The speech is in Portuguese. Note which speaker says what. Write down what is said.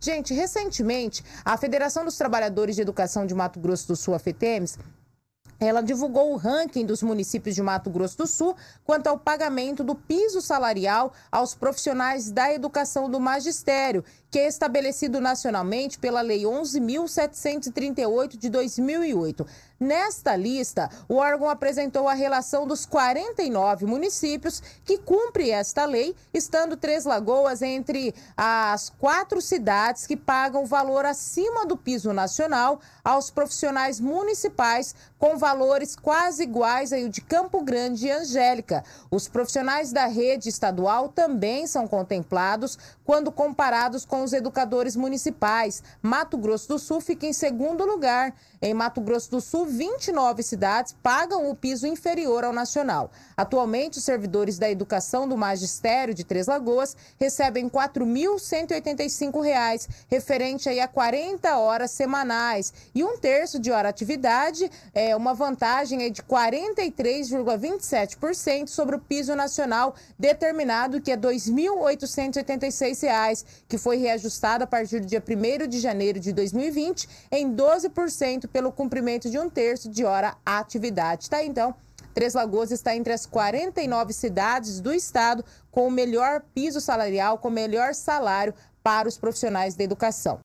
Speaker 1: Gente, recentemente, a Federação dos Trabalhadores de Educação de Mato Grosso do Sul, a FETEMES, ela divulgou o ranking dos municípios de Mato Grosso do Sul quanto ao pagamento do piso salarial aos profissionais da educação do magistério, que é estabelecido nacionalmente pela Lei 11.738 de 2008. Nesta lista, o órgão apresentou a relação dos 49 municípios que cumprem esta lei, estando Três Lagoas entre as quatro cidades que pagam valor acima do piso nacional aos profissionais municipais com valor valores quase iguais ao de Campo Grande e Angélica. Os profissionais da rede estadual também são contemplados quando comparados com os educadores municipais. Mato Grosso do Sul fica em segundo lugar. Em Mato Grosso do Sul, 29 cidades pagam o piso inferior ao nacional. Atualmente, os servidores da educação do Magistério de Três Lagoas recebem R$ 4.185, referente aí a 40 horas semanais. E um terço de hora atividade é uma vantagem é de 43,27% sobre o piso nacional determinado, que é R$ 2.886, que foi reajustado a partir do dia 1 de janeiro de 2020 em 12% pelo cumprimento de um terço de hora atividade. Tá então. Três Lagoas está entre as 49 cidades do estado com o melhor piso salarial, com o melhor salário para os profissionais da educação.